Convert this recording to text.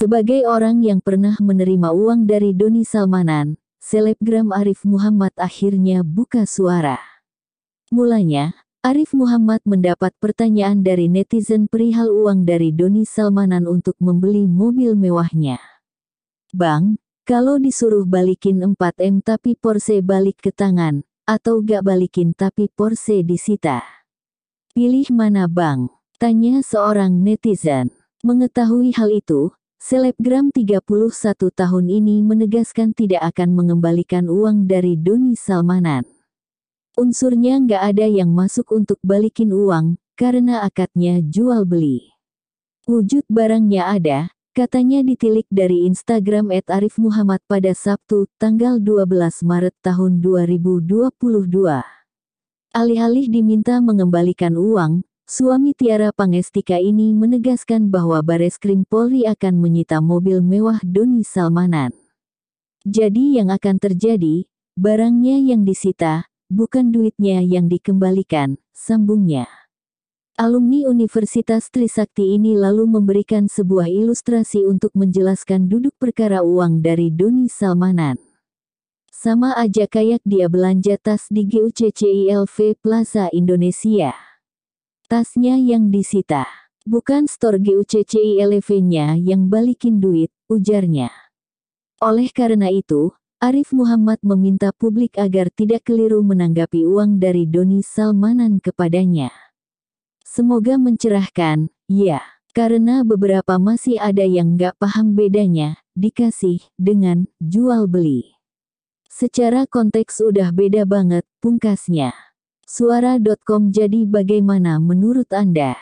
Sebagai orang yang pernah menerima uang dari Doni Salmanan, selebgram Arif Muhammad akhirnya buka suara. Mulanya, Arif Muhammad mendapat pertanyaan dari netizen perihal uang dari Doni Salmanan untuk membeli mobil mewahnya. Bang, kalau disuruh balikin 4M tapi Porsche balik ke tangan, atau gak balikin tapi Porsche disita. Pilih mana bang? Tanya seorang netizen. Mengetahui hal itu, Selebgram 31 tahun ini menegaskan tidak akan mengembalikan uang dari Doni Salmanan. Unsurnya nggak ada yang masuk untuk balikin uang, karena akadnya jual beli. Wujud barangnya ada, katanya ditilik dari Instagram at Arif Muhammad pada Sabtu, tanggal 12 Maret tahun 2022. Alih-alih diminta mengembalikan uang, Suami Tiara Pangestika ini menegaskan bahwa Krim Polri akan menyita mobil mewah Doni Salmanan. Jadi yang akan terjadi, barangnya yang disita, bukan duitnya yang dikembalikan, sambungnya. Alumni Universitas Trisakti ini lalu memberikan sebuah ilustrasi untuk menjelaskan duduk perkara uang dari Doni Salmanan. Sama aja kayak dia belanja tas di GUCCILV Plaza Indonesia tasnya yang disita. Bukan store GUCCI LV-nya yang balikin duit, ujarnya. Oleh karena itu, Arif Muhammad meminta publik agar tidak keliru menanggapi uang dari Doni Salmanan kepadanya. Semoga mencerahkan, ya. Karena beberapa masih ada yang gak paham bedanya, dikasih, dengan, jual beli. Secara konteks udah beda banget, pungkasnya. Suara.com jadi bagaimana menurut Anda?